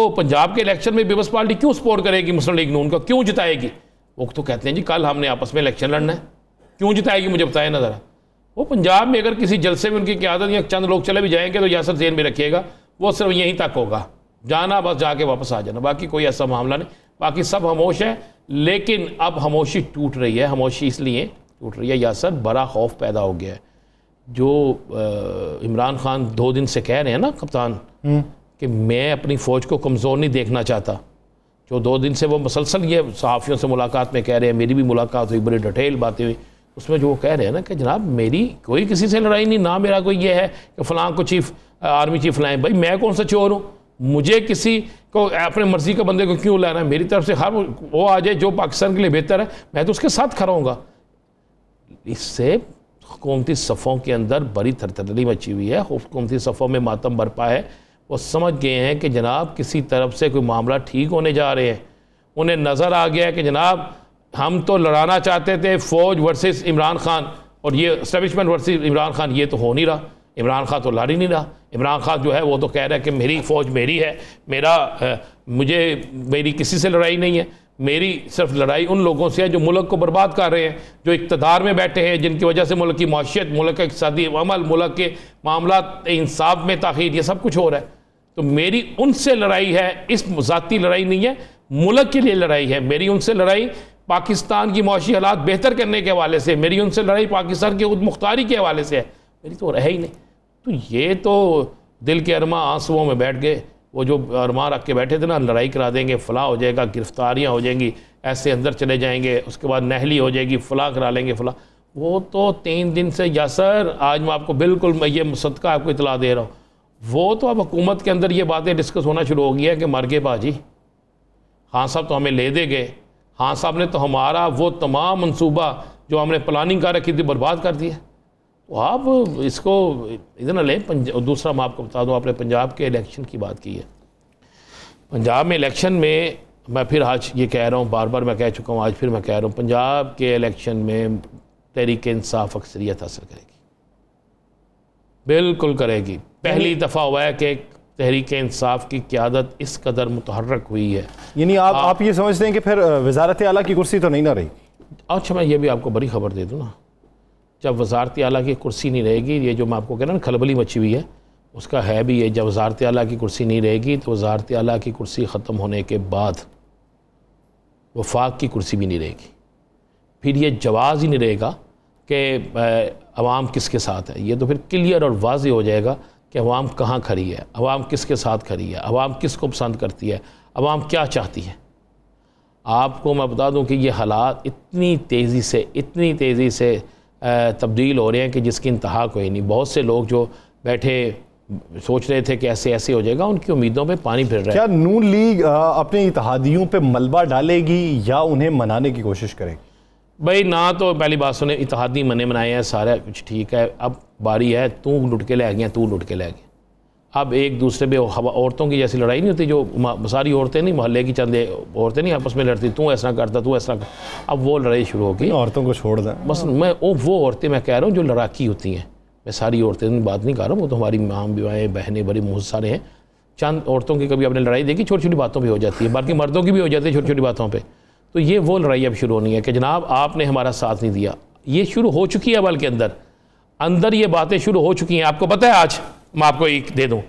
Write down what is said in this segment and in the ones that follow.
तो पंजाब के इलेक्शन में पीपल्स पार्टी क्यों सपोर्ट करेगी मुस्लिम लीग नून का क्यों जिताएगी वो तो कहते हैं जी कल हमने आपस में इलेक्शन लड़ना है क्यों जिताएगी मुझे बताया ना ज़रा वो पंजाब में अगर किसी जलसे में उनकी क्यादत या चंद लोग चले भी जाएंगे तो यासर जेन में रखिएगा वो सिर्फ यहीं तक होगा जाना बस जाके वापस आ जाना बाकी कोई ऐसा मामला नहीं बाकी सब हमोश है लेकिन अब हमोशी टूट रही है हमोशी इसलिए टूट रही है यासर बड़ा खौफ पैदा हो गया है जो इमरान खान दो दिन से कह रहे हैं ना कप्तान हम्म। कि मैं अपनी फ़ौज को कमज़ोर नहीं देखना चाहता जो दो दिन से वो मसलसल ये सहाफ़ियों से मुलाकात में कह रहे हैं मेरी भी मुलाकात हुई बड़ी डटेल बातें हुई उसमें जो वो कह रहे हैं ना कि जनाब मेरी कोई किसी से लड़ाई नहीं ना मेरा कोई ये है कि फ़लाँ को चीफ आर्मी चीफ लाएँ भाई मैं कौन सा चोर हूँ मुझे किसी को अपने मर्ज़ी के बंदे को क्यों लाना है मेरी तरफ से हर वो आ जाए जो पाकिस्तान के लिए बेहतर है मैं तो उसके साथ खड़ा हूँगा इससे हुकूमती सफ़ों के अंदर बड़ी थरथरली मची हुई है हुकूमती सफ़ों में मातम बरपा है वो समझ गए हैं कि जनाब किसी तरफ से कोई मामला ठीक होने जा रहे हैं उन्हें नज़र आ गया है कि जनाब हम तो लड़ाना चाहते थे फ़ौज वर्सेस इमरान खान और ये इस्टबलिशमेंट वर्सेस इमरान खान ये तो हो नहीं रहा इमरान खान तो लड़ ही नहीं रहा इमरान खान जो है वो तो कह रहा है कि मेरी फ़ौज मेरी है मेरा मुझे मेरी किसी से लड़ाई नहीं है मेरी सिर्फ लड़ाई उन लोगों से है जो मुल्क को बर्बाद कर रहे हैं जो इकतदार में बैठे हैं जिनकी वजह से मुल्क की माशियत मुल्क का इकतदी अमल मुल्क के मामला इंसाफ में तखीर ये सब कुछ हो रहा है तो मेरी उनसे लड़ाई है इस ज़ाती लड़ाई नहीं है मुल्क के लिए लड़ाई है मेरी उनसे लड़ाई पाकिस्तान की मौशी हालात बेहतर करने के हवाले से मेरी उनसे लड़ाई पाकिस्तान की खुद मुख्तारी के हवाले से है मेरी तो रहे ही नहीं तो ये तो दिल के अरमा आंसुओं में बैठ गए वो जो अरमा रख के बैठे थे ना लड़ाई करा देंगे फलाह हो जाएगा गिरफ्तारियाँ हो जाएंगी ऐसे अंदर चले जाएंगे उसके बाद नहली हो जाएगी फलाह करा लेंगे फलाह वो तो तीन दिन से या सर आज मैं आपको बिल्कुल मैं ये सदका आपको इतला दे रहा हूँ वो तो अब हुकूमत के अंदर ये बातें डिस्कस होना शुरू हो गई है कि मर गए बाजी खान साहब तो हमें ले दे गए खान साहब ने तो हमारा वो तमाम मनसूबा जो हमने प्लानिंग कर रखी थी बर्बाद कर दिया तो आप इसको इतना लें दूसरा मैं आपको बता दूँ आपने पंजाब के इलेक्शन की बात की है पंजाब में इलेक्शन में मैं फिर आज ये कह रहा हूँ बार बार मैं कह चुका हूँ आज फिर मैं कह रहा हूँ पंजाब के इलेक्शन में तहरीक इंसाफ अक्सरियत हासिल करेगी बिल्कुल करेगी पहली दफ़ा हुआ है कि तहरीक इंसाफ की क्यादत इस कदर मुतहरक हुई है यानी आप, आप ये समझते हैं कि फिर वजारत आला की कुर्सी तो नहीं ना रहेगी अच्छा मैं ये भी आपको बड़ी खबर दे दूँ ना जब वजारत आला की कुर्सी नहीं रहेगी ये जो मैं आपको कह रहा ना खलबली मची हुई है उसका है भी ये जब वजारत आला की कुर्सी नहीं रहेगी तो वजारत आला की कुर्सी ख़त्म होने के बाद वफाक की कुर्सी भी नहीं रहेगी फिर ये जवाज़ ही नहीं रहेगा कि अवाम किसके साथ है ये तो फिर क्लियर और वाजी हो जाएगा कि अवाम कहाँ खड़ी है अवाम किसके साथ खड़ी है अवाम किसको पसंद करती है अवाम क्या चाहती है आपको मैं बता दूं कि ये हालात इतनी तेज़ी से इतनी तेज़ी से तब्दील हो रहे हैं कि जिसकी इंतहा कोई नहीं बहुत से लोग जो बैठे सोच रहे थे कि ऐसे ऐसे हो जाएगा उनकी उम्मीदों पे पानी फिर रहा है क्या नून लीग अपने इतिहादियों पे मलबा डालेगी या उन्हें मनाने की कोशिश करेगी भाई ना तो पहली बात सुने इतिहादी मने बनाए हैं सारा कुछ ठीक है अब बारी है तू लुट के लै गया तू लुट के लै गया अब एक दूसरे पे औरतों की जैसी लड़ाई नहीं होती जो सारी औरतें नहीं मोहल्ले की चंद औरतें नहीं आपस में लड़ती तू ऐसा करता तू ऐसा कर अब वो लड़ाई शुरू होगी औरतों को छोड़ दें बस मैं वो वो औरतें मैं कह रहा हूँ जो लड़ाकी होती हैं मैं सारी औरतें बात नहीं कर रहा हूँ वो तो हमारी माँ बिवाएँ बहनें बड़े बहुत सारे हैं चंद औरतों की कभी आपने लड़ाई देखी छोटी छोटी बातों पर हो जाती है बाकी मर्दों की भी हो जाती है छोटी छोटी बातों पर तो ये वो लड़ाई अब शुरू होनी है कि जनाब आपने हमारा साथ नहीं दिया ये शुरू हो चुकी है अवल के अंदर अंदर ये बातें शुरू हो चुकी हैं आपको पता है आज मैं आपको एक दे दूँ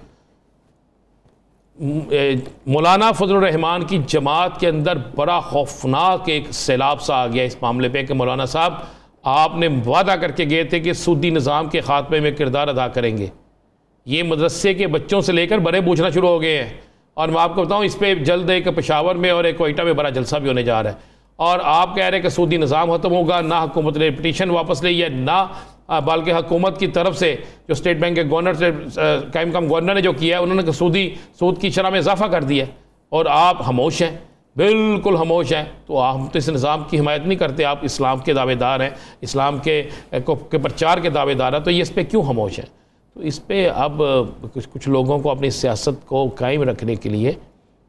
मौलाना फजलरहमान की जमात के अंदर बड़ा खौफनाक एक सैलाब सा आ गया इस मामले पर कि मौलाना साहब आपने वादा करके गए थे कि सूदी निज़ाम के ख़ात्मे में किरदार अदा करेंगे ये मदरसे के बच्चों से लेकर बड़े पूछना शुरू हो गए हैं और मैं आपको बताऊँ इस पर जल्द एक पेशावर में और एक कोयटा में बड़ा जलसा भी होने जा रहा है और आप कह रहे हैं कि सूदी निज़ाम ख़त्म होगा ना हुकूमत ने पटिशन वापस ली है ना बल्कि हुकूमत की तरफ से जो स्टेट बैंक के गवर्नर से कैम कम गवर्नर ने जो किया है उन्होंने तो सूदी सूद की शरह में इजाफा कर दिया और आप हमोश हैं बिल्कुल हमोश हैं तो आप तो इस निज़ाम की हिमायत नहीं करते आप इस्लाम के दावेदार हैं इस्लाम के, के प्रचार के दावेदार हैं तो ये इस पर क्यों हमोश हैं तो इस पर अब कुछ कुछ लोगों को अपनी सियासत को कायम रखने के लिए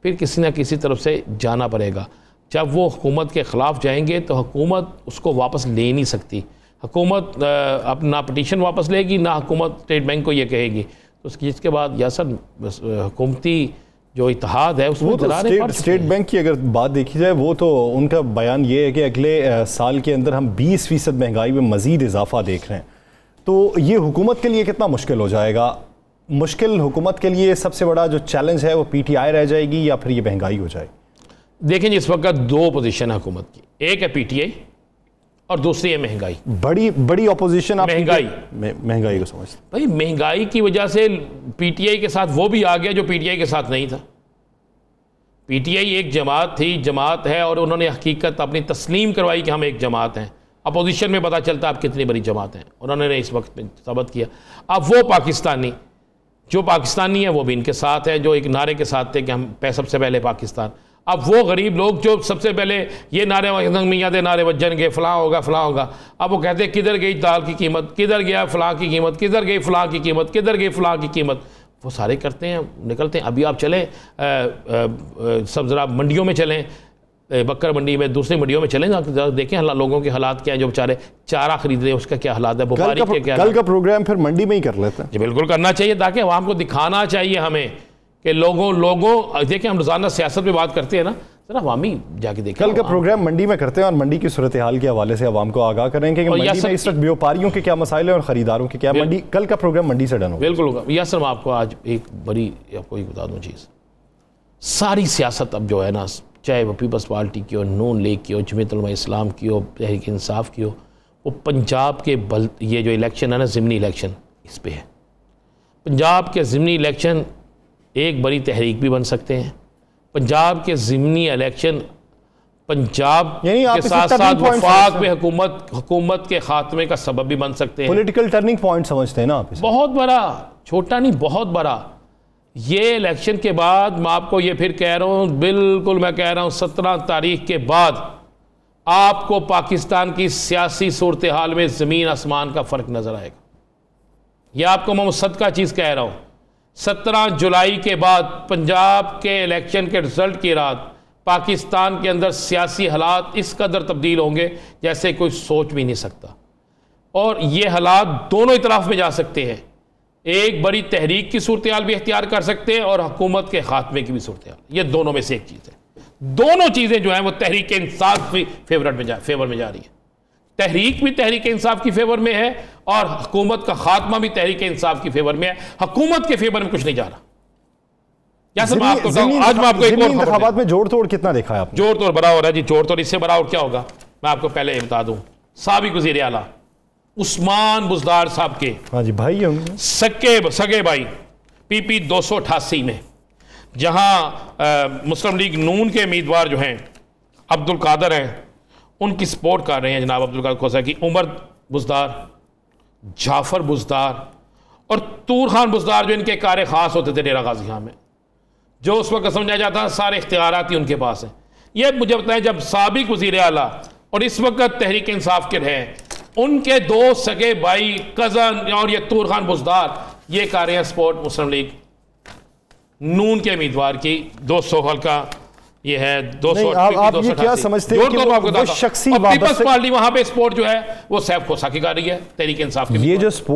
फिर किसी न किसी तरफ से जाना पड़ेगा जब वो हुकूमत के ख़िलाफ़ जाएंगे तो हुकूमत उसको वापस ले नहीं सकती हुकूमत अब ना पटिशन वापस लेगी ना हुकूमत स्टेट बैंक को ये कहेगी तो उसकी इसके बाद या सर हुकूमती जो इतिहाद है उसमें तो स्टेट, स्टेट बैंक की अगर बात देखी जाए वो तो उनका बयान ये है कि अगले साल के अंदर हम 20 फीसद महंगाई में मज़ीद इजाफा देख रहे हैं तो ये हुकूमत के लिए कितना मुश्किल हो जाएगा मुश्किल हुकूमत के लिए सबसे बड़ा जो चैलेंज है वो पीटीआई रह जाएगी या फिर ये महंगाई हो जाएगी देखें इस वक्त दो पोजीशन है हुकूमत की एक है पीटीआई और दूसरी है महंगाई बड़ी बड़ी अपोजिशन आप महंगाई महंगाई को समझ भाई महंगाई की वजह से पीटीआई के साथ वो भी आ गया जो पीटीआई के साथ नहीं था पीटीआई एक जमात थी जमात है और उन्होंने हकीकत अपनी तस्लीम करवाई कि हम एक जमात हैं अपोजिशन में पता चलता आप कितनी बड़ी जमात हैं उन्होंने इस वक्त में सबत किया अब वो पाकिस्तानी जो पाकिस्तानी है वो भी इनके साथ है जो एक नारे के साथ थे कि हम सबसे पहले पाकिस्तान अब वो गरीब लोग जो सबसे पहले ये नारे मियाँ दे नारे वजन गए फ़लाँ होगा फ़लाँ होगा अब वो कहते हैं किधर गई दाल की कीमत किधर गया फ़लाँ की कीमत किधर गई फ़लाँ की कीमत किधर गई फ़लाँ की कीमत वो सारे करते हैं निकलते हैं अभी आप चलें सब ज़रा मंडियों में चलें बकर मंडी में दूसरी मंडियों में चले ना देखें हल्ला लोगों के हालात क्या है जो बेचारे चारा खरीद रहे हैं उसका क्या हालात है बुखारी के क्या कल का प्रोग्राम फिर मंडी में ही कर लेते हैं जी बिल्कुल करना चाहिए ताकि वहाँ को दिखाना चाहिए हमें कि लोगों लोगों देखें हम रोज़ाना सियासत में बात करते हैं ना जरा वामी जाके देखें कल का प्रोग्राम मंडी में करते हैं और मंडी की सूरत हाल के हवाले से आवाम को आगाह करेंगे कि मंडी में इस वक्त व्यापारियों के क्या मसाइल हैं और ख़रीदारों के क्या मंडी कल का प्रोग्राम मंडी से डन हो बिल्कुल या सर मैं आपको आज एक बड़ी आपको बता दूँ चीज़ सारी सियासत अब जो है ना चाहे वो पीपल्स पार्टी की हो नून लीग की हो जमीतलमा इस्लाम की हो तहरीक इंसाफ की हो वो पंजाब के बल ये जो इलेक्शन है ना ज़मनी इलेक्शन इस पर है पंजाब के ज़मनी इलेक्शन एक बड़ी तहरीक भी बन सकते हैं पंजाब के ज़मनी इलेक्शन पंजाब के साथ साथ वफाक में हकुमत, हकुमत के खात्मे का सबब भी बन सकते हैं पॉलिटिकल टर्निंग पॉइंट समझते हैं ना आप बहुत बड़ा छोटा नहीं बहुत बड़ा ये इलेक्शन के बाद मैं आपको ये फिर कह रहा हूँ बिल्कुल मैं कह रहा हूँ सत्रह तारीख के बाद आपको पाकिस्तान की सियासी सूरत हाल में ज़मीन आसमान का फ़र्क नज़र आएगा यह आपको मैं का चीज़ कह रहा हूँ सत्रह जुलाई के बाद पंजाब के इलेक्शन के रिज़ल्ट की रात पाकिस्तान के अंदर सियासी हालात इस कदर तब्दील होंगे जैसे कोई सोच भी नहीं सकता और ये हालात दोनों इतराफ़ में जा सकते हैं एक बड़ी तहरीक की सूरत भी अख्तियार कर सकते हैं और हकूमत के खात्मे की भी सूरत ये दोनों में से एक चीज़ है दोनों चीज़ें जो हैं वो तहरीक इंसाफ की फेवरेट में जा फेवर में जा रही है तहरीक भी तहरीक इंसाफ की फेवर में है और हकूमत का खात्मा भी तहरीक इंसाफ की फेवर में है हकूमत के फेवर में कुछ नहीं जा रहा क्या सर आपको आज मैं आपको एक और इंतखाबात में जोड़ तोड़ कितना देखा है आपने जोड़ तोड़ बड़ा हो रहा है जी जोड़ तोड़ इससे बड़ा और क्या होगा मैं आपको पहले बता दूं सबक वजीर आला उस्मान बुजदार साहब के हाँ जी भाई होंगे सके सगे भाई पीपी दो सौ अठासी में जहाँ मुस्लिम लीग नून के उम्मीदवार जो हैं अब्दुल कादर हैं उनकी सपोर्ट कर रहे हैं जनाब अब्दुल कादर खोसा की उमर बुजदार जाफर बुजदार और तूर खान बुजदार जो इनके कार्य खास होते थे डेरा गाजी खां में जो उस वक्त समझा जाता है सारे इख्तियार ही उनके पास हैं ये मुझे बताएं जब सबक वजीर अला और इस वक्त तहरीक इंसाफ के रहे उनके दो सगे भाई कज़न और ये तूर खान बुजदार ये कह रहे हैं स्पोर्ट मुस्लिम लीग नून के उम्मीदवार की दो सौ हल्का ये है दो सौ क्या समझते हैं पीपल्स पार्टी वहां पे स्पोर्ट जो है वो सैफ खोसा की कर रही है तहरीक इंसाफ ये जो स्पोर्ट